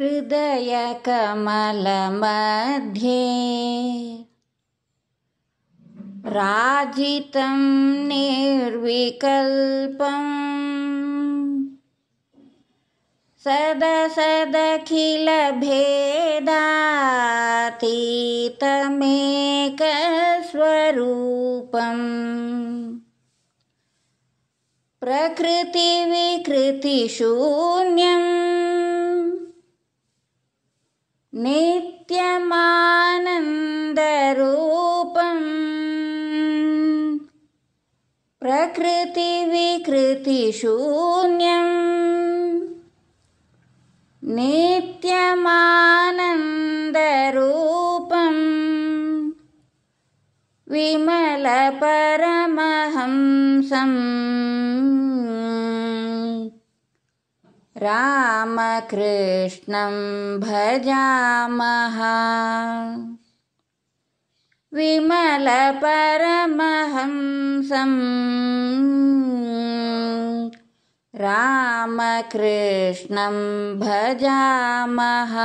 हृदयकमलमध्ये राजितं निर्विकल्पम् सदखिलभेदातीतमेकस्वरूपम् प्रकृतिविकृतिशून्यम् नित्यमानन्दरूपम् प्रकृतिविकृतिशून्यम् नित्यमानन्दरूपम् विमलपरमहंसम् रामकृष्णं भजामः विमलपरमहंसं रामकृष्णं भजामः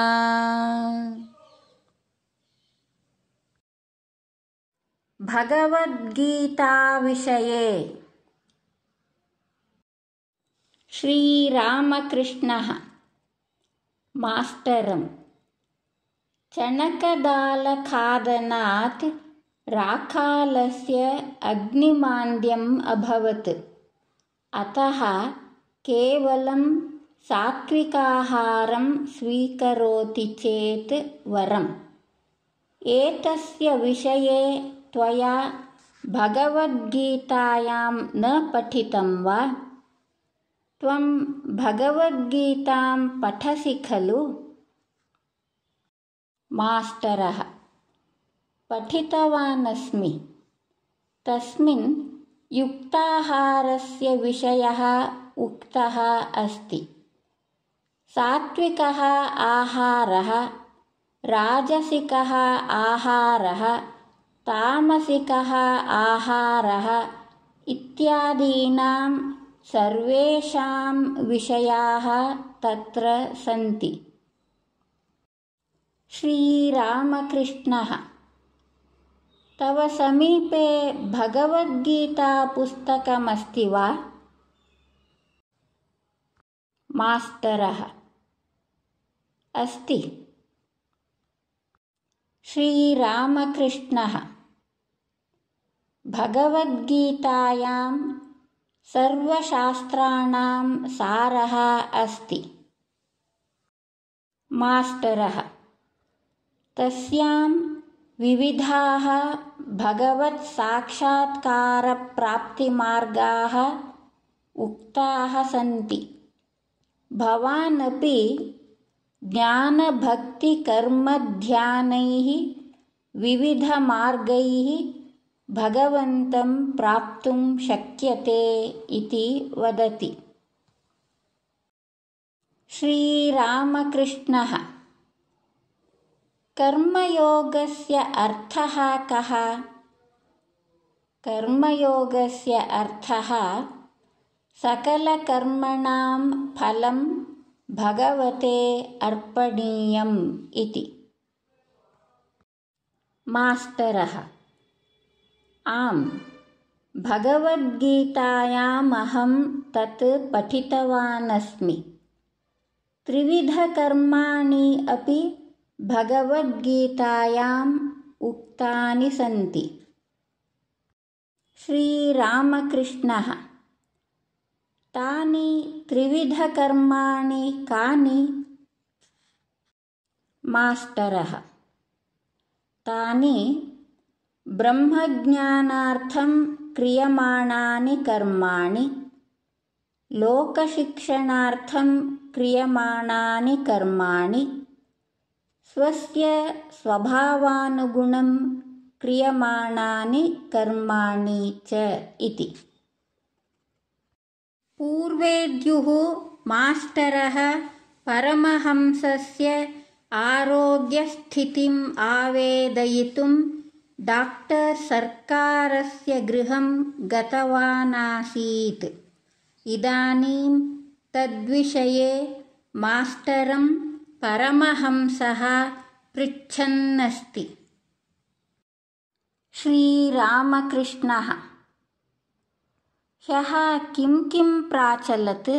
भगवद्गीताविषये श्रीरामकृष्णः मास्टरम् चणकदालखादनात् राकालस्य अग्निमान्द्यम् अभवत् अतः केवलं सात्विकाहारं स्वीकरोति चेत् वरम् एतस्य विषये त्वया भगवद्गीतायां न पठितं वा त्वं भगवद्गीतां पठसि खलु मास्टरः पठितवान् अस्मि तस्मिन् युक्ताहारस्य विषयः उक्तः अस्ति सात्विकः आहारः राजसिकः आहारः तामसिकः आहारः इत्यादीनां सर्वेषां विषयाः तत्र सन्ति श्रीरामकृष्णः तव समीपे भगवद्गीता पुस्तकमस्ति वा मास्टरः अस्ति श्रीरामकृष्णः भगवद्गीतायां सर्वशास्त्राणां सारः अस्ति मास्टरः तस्यां विविधाः भगवत्साक्षात्कारप्राप्तिमार्गाः उक्ताः सन्ति भवानपि ज्ञानभक्तिकर्मध्यानैः विविधमार्गैः भगवन्तं प्राप्तुं शक्यते इति वदति श्रीरामकृष्णः कर्मयोगस्य अर्थः कः कर्मयोगस्य अर्थः सकलकर्मणां फलं भगवते अर्पणीयम् इति मास्टरः आम् भगवद्गीतायामहं तत् पठितवानस्मि त्रिविधकर्माणि अपि भगवद्गीतायाम् उक्तानि सन्ति श्रीरामकृष्णः तानि त्रिविधकर्माणि कानि मास्टरः तानि ब्रह्मज्ञानार्थं क्रियमाणानि कर्माणि लोकशिक्षणार्थं क्रियमाणानि कर्माणि स्वस्य स्वभावानुगुणं क्रियमाणानि कर्माणि च इति पूर्वेद्युः मास्टरः परमहंसस्य आरोग्यस्थितिम् आवेदयितुम् डाक्टर् सर्कारस्य गृहं गतवान् आसीत् इदानीं तद्विषये मास्टरं परमहंसः पृच्छन्नस्ति श्रीरामकृष्णः ह्यः किं किं प्राचलत्